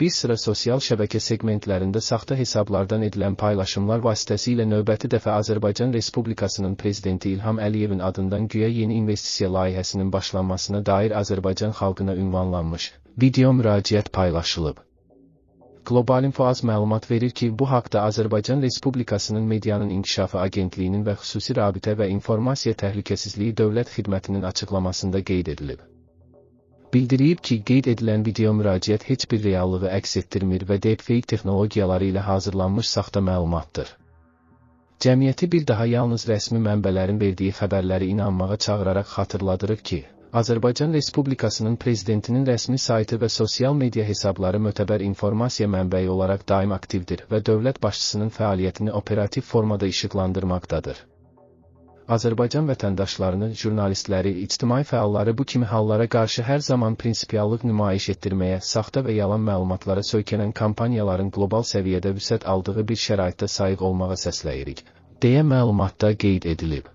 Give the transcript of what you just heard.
bir sıra sosial şəbəkə segmentlərində saxta hesablardan edilən paylaşımlar vasitəsilə növbəti dəfə Azərbaycan Respublikasının prezidenti İlham Əliyevin adından güya yeni investisiya layihəsinin başlanmasına dair Azərbaycan xalqına ünvanlanmış video müraciət paylaşılıb. Global İnfoaz məlumat verir ki, bu haqda Azərbaycan Respublikasının Medianın İnkişafı Agentliyinin və Xüsusi Rabitə və İnformasiya Təhlükəsizliyi Dövlət Xidmətinin açıqlamasında qeyd edilib. Bildirib ki, qeyd edilən video müraciət heç bir reallığı əks etdirmir və deepfake texnologiyaları ilə hazırlanmış saxta məlumatdır. Cəmiyyəti bir daha yalnız rəsmi mənbələrin verdiyi xəbərləri inanmağa çağıraraq xatırladırıq ki, Azərbaycan Respublikasının prezidentinin rəsmi saytı və sosial media hesabları mötəbər informasiya mənbəyi olaraq daim aktivdir və dövlət başçısının fəaliyyətini operativ formada işıqlandırmaqdadır. Azərbaycan vətəndaşlarını, jurnalistləri, ictimai fəalları bu kimi hallara qarşı hər zaman prinsipiallıq nümayiş etdirməyə, saxta və yalan məlumatlara söykənən kampaniyaların qlobal səviyyədə vüsət aldığı bir şəraitdə sayıq olmağa səsləyirik, deyə məlumatda qeyd edilib.